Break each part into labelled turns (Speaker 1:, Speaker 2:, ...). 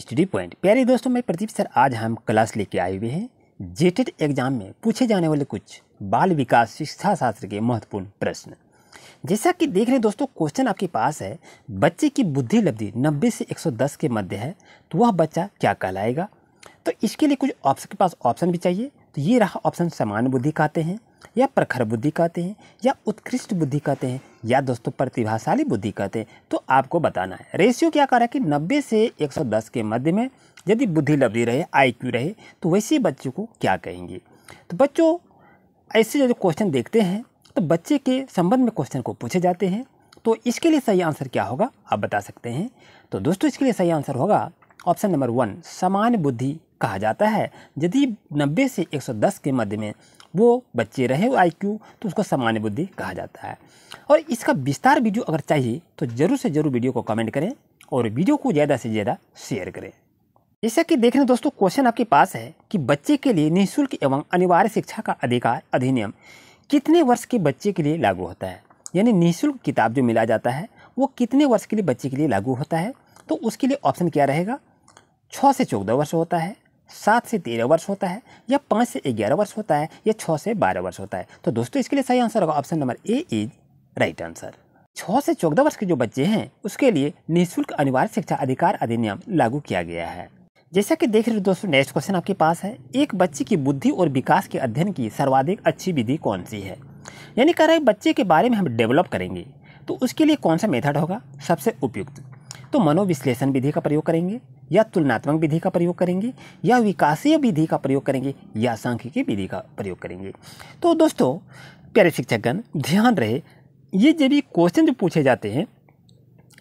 Speaker 1: Study point प्यारे दोस्तों मैं प्रदीप सर आज हम क्लास लेके आए हुए हैं जेटेड एग्जाम में पूछे जाने वाले कुछ बाल विकास शिक्षा शास्त्र के महत्वपूर्ण प्रश्न जैसा कि देख रहे हैं दोस्तों क्वेश्चन आपके पास है बच्चे की बुद्धि लब्धि 90 से 110 के मध्य है तो वह बच्चा क्या कहलाएगा तो इसके लिए कुछ ऑप्शन के पास ऑप्शन भी चाहिए तो ये रहा ऑप्शन समान बुद्धि कहते हैं या प्रखर बुद्धि कहते हैं या उत्कृष्ट बुद्धि कहते हैं या दोस्तों प्रतिभाशाली बुद्धि कहते हैं तो आपको बताना है रेशियो क्या कह रहा है कि 90 से 110 के मध्य में यदि बुद्धि लब्धि रहे आई रहे तो वैसे बच्चों को क्या कहेंगे तो बच्चों ऐसे जो क्वेश्चन देखते हैं तो बच्चे के संबंध में क्वेश्चन को पूछे जाते हैं तो इसके लिए सही आंसर क्या होगा आप बता सकते हैं तो दोस्तों इसके लिए सही आंसर होगा ऑप्शन नंबर वन समान बुद्धि कहा जाता है यदि 90 से 110 के मध्य में वो बच्चे रहे आई क्यू तो उसको सामान्य बुद्धि कहा जाता है और इसका विस्तार वीडियो अगर चाहिए तो ज़रूर से ज़रूर वीडियो को कमेंट करें और वीडियो को ज़्यादा से ज़्यादा शेयर करें जैसा कि देख दोस्तों क्वेश्चन आपके पास है कि बच्चे के लिए निःशुल्क एवं अनिवार्य शिक्षा का अधिकार अधिनियम कितने वर्ष के बच्चे के लिए लागू होता है यानी निःशुल्क किताब जो मिला जाता है वो कितने वर्ष के लिए बच्चे के लिए लागू होता है तो उसके लिए ऑप्शन क्या रहेगा छः से चौदह वर्ष होता है सात से तेरह वर्ष होता है या पाँच से ग्यारह वर्ष होता है या छः से बारह वर्ष होता है तो दोस्तों इसके लिए सही आंसर होगा option number A is right answer छः से चौदह वर्ष के जो बच्चे हैं उसके लिए निःशुल्क अनिवार्य शिक्षा अधिकार अधिनियम लागू किया गया है जैसा कि देख रहे हो दोस्तों नेक्स्ट क्वेश्चन आपके पास है एक बच्चे की बुद्धि और विकास के अध्ययन की सर्वाधिक अच्छी विधि कौन सी है यानी कह रहे बच्चे के बारे में हम डेवलप करेंगे तो उसके लिए कौन सा मेथड होगा सबसे उपयुक्त तो मनोविश्लेषण विधि का प्रयोग करेंगे या तुलनात्मक विधि का प्रयोग करेंगे या विकासीय विधि का प्रयोग करेंगे या सांख्यिकी विधि का प्रयोग करेंगे तो दोस्तों प्यारे शिक्षकगण ध्यान रहे ये जब भी क्वेश्चन जो पूछे जाते हैं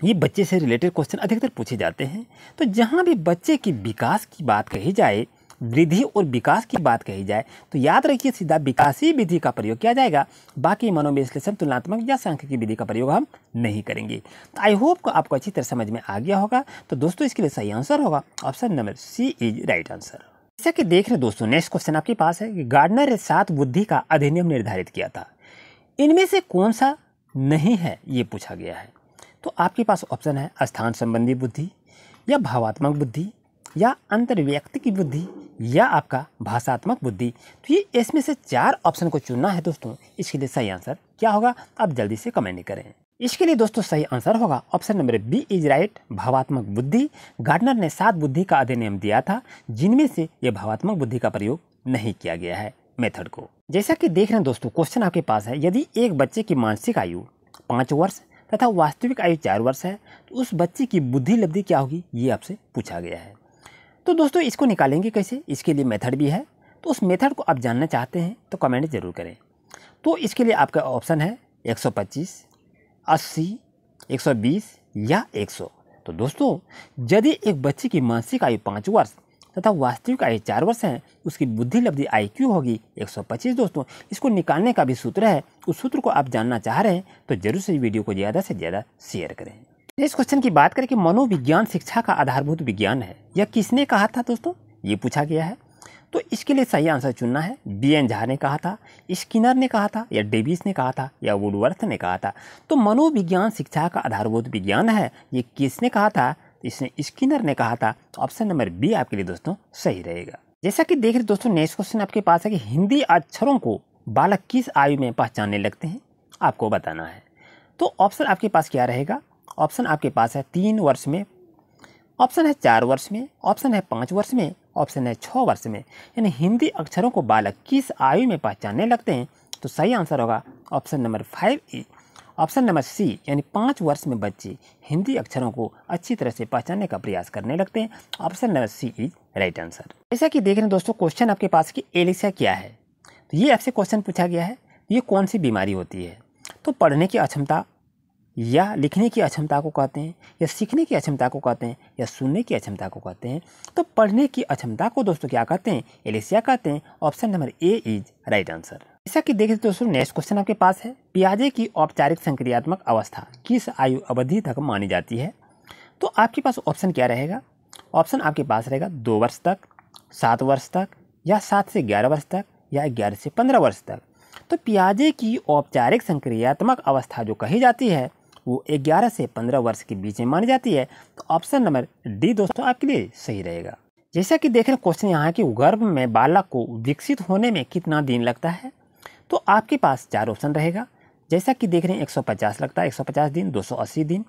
Speaker 1: ये बच्चे से रिलेटेड क्वेश्चन अधिकतर पूछे जाते हैं तो जहाँ भी बच्चे की विकास की बात कही जाए वृद्धि और विकास की बात कही जाए तो याद रखिए सीधा विकासी विधि का प्रयोग किया जाएगा बाकी मनोविश्लेषण तुलनात्मक या सांख्यिकी विधि का प्रयोग हम नहीं करेंगे तो आई होप को आपको अच्छी तरह समझ में आ गया होगा तो दोस्तों इसके लिए सही आंसर होगा option number C is right answer जैसा कि देख रहे दोस्तों नेक्स्ट क्वेश्चन आपके पास है कि गार्डनर ने सात बुद्धि का अधिनियम निर्धारित किया था इनमें से कौन सा नहीं है ये पूछा गया है तो आपके पास ऑप्शन है स्थान संबंधी बुद्धि या भावात्मक बुद्धि या अंतर्व्यक्ति की बुद्धि या आपका भाषात्मक बुद्धि तो ये इसमें से चार ऑप्शन को चुनना है दोस्तों इसके लिए सही आंसर क्या होगा आप जल्दी से कमेंट करें इसके लिए दोस्तों सही आंसर होगा option number B is right भावात्मक बुद्धि गार्डनर ने सात बुद्धि का अधिनियम दिया था जिनमें से ये भावात्मक बुद्धि का प्रयोग नहीं किया गया है मेथड को जैसा कि देख रहे हैं दोस्तों क्वेश्चन आपके पास है यदि एक बच्चे की मानसिक आयु पाँच वर्ष तथा वास्तविक आयु चार वर्ष है तो उस बच्चे की बुद्धि लब्धि क्या होगी ये आपसे पूछा गया है तो दोस्तों इसको निकालेंगे कैसे इसके लिए मेथड भी है तो उस मेथड को आप जानना चाहते हैं तो कमेंट ज़रूर करें तो इसके लिए आपका ऑप्शन है 125, 80, 120 या 100। तो दोस्तों यदि एक बच्चे की मानसिक आयु पाँच वर्ष तथा वास्तविक आयु चार वर्ष है उसकी बुद्धि लब्धि आई क्यू होगी 125 दोस्तों इसको निकालने का भी सूत्र है उस सूत्र को आप जानना चाह रहे हैं तो जरूर से वीडियो को ज़्यादा से ज़्यादा शेयर करें इस क्वेश्चन की बात करें कि मनोविज्ञान शिक्षा का आधारभूत विज्ञान है यह किसने कहा था दोस्तों ये पूछा गया है तो इसके लिए सही आंसर चुनना है बी एन झा ने कहा था स्किनर ने कहा था या डेविस ने कहा था या वुडवर्थ ने कहा था तो मनोविज्ञान शिक्षा का आधारभूत विज्ञान है ये किसने कहा था इसने स्किनर ने कहा था तो ऑप्शन नंबर बी आपके लिए दोस्तों सही रहेगा जैसा कि देख रहे दोस्तों नेक्स्ट क्वेश्चन आपके पास है कि हिंदी अक्षरों को बालक किस आयु में पहचानने लगते हैं आपको बताना है तो ऑप्शन आपके पास क्या रहेगा ऑप्शन आपके पास है तीन वर्ष में ऑप्शन है चार वर्ष में ऑप्शन है पाँच वर्ष में ऑप्शन है छः वर्ष में यानी हिंदी अक्षरों को बालक किस आयु में पहचानने लगते हैं तो सही आंसर होगा option number five A option number C यानी पाँच वर्ष में बच्चे हिंदी अक्षरों को अच्छी तरह से पहचानने का प्रयास करने लगते हैं option number C is right answer जैसा कि देख रहे हैं दोस्तों क्वेश्चन आपके पास कि एलिसा क्या है तो ये आपसे क्वेश्चन पूछा गया है ये कौन सी बीमारी होती है तो पढ़ने की अक्षमता या लिखने की अक्षमता को कहते हैं या सीखने की अक्षमता को कहते हैं या सुनने की अक्षमता को कहते हैं तो पढ़ने की अक्षमता को दोस्तों क्या कहते हैं एलेसिया कहते हैं option number A is right answer जैसा कि देखिए तो दोस्तों नेक्स्ट क्वेश्चन आपके पास है प्याजे की औपचारिक संक्रियात्मक अवस्था किस आयु अवधि तक मानी जाती है तो आपके पास ऑप्शन क्या रहेगा ऑप्शन आपके पास रहेगा दो वर्ष तक सात वर्ष तक या सात से ग्यारह वर्ष तक या ग्यारह से पंद्रह वर्ष तक तो प्याजे की औपचारिक संक्रियात्मक अवस्था जो कही जाती है वो 11 से 15 वर्ष के बीच में मानी जाती है तो ऑप्शन नंबर डी दोस्तों आपके लिए सही रहेगा जैसा कि देख रहे क्वेश्चन यहाँ है कि गर्भ में बालक को विकसित होने में कितना दिन लगता है तो आपके पास चार ऑप्शन रहेगा जैसा कि देख रहे हैं एक लगता है 150 दिन 280 दिन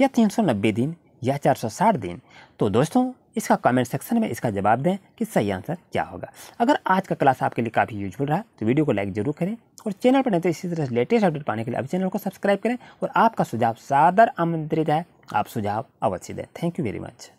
Speaker 1: या 390 दिन या 460 दिन तो दोस्तों इसका कमेंट सेक्शन में इसका जवाब दें कि सही आंसर क्या होगा अगर आज का क्लास आपके लिए काफ़ी यूजफुल रहा तो वीडियो को लाइक जरूर करें और चैनल पर नहीं तो इसी तरह लेटेस्ट अपडेट पाने के लिए अभी चैनल को सब्सक्राइब करें और आपका सुझाव सादर आमंत्रित है आप सुझाव अवश्य दें थैंक यू वेरी मच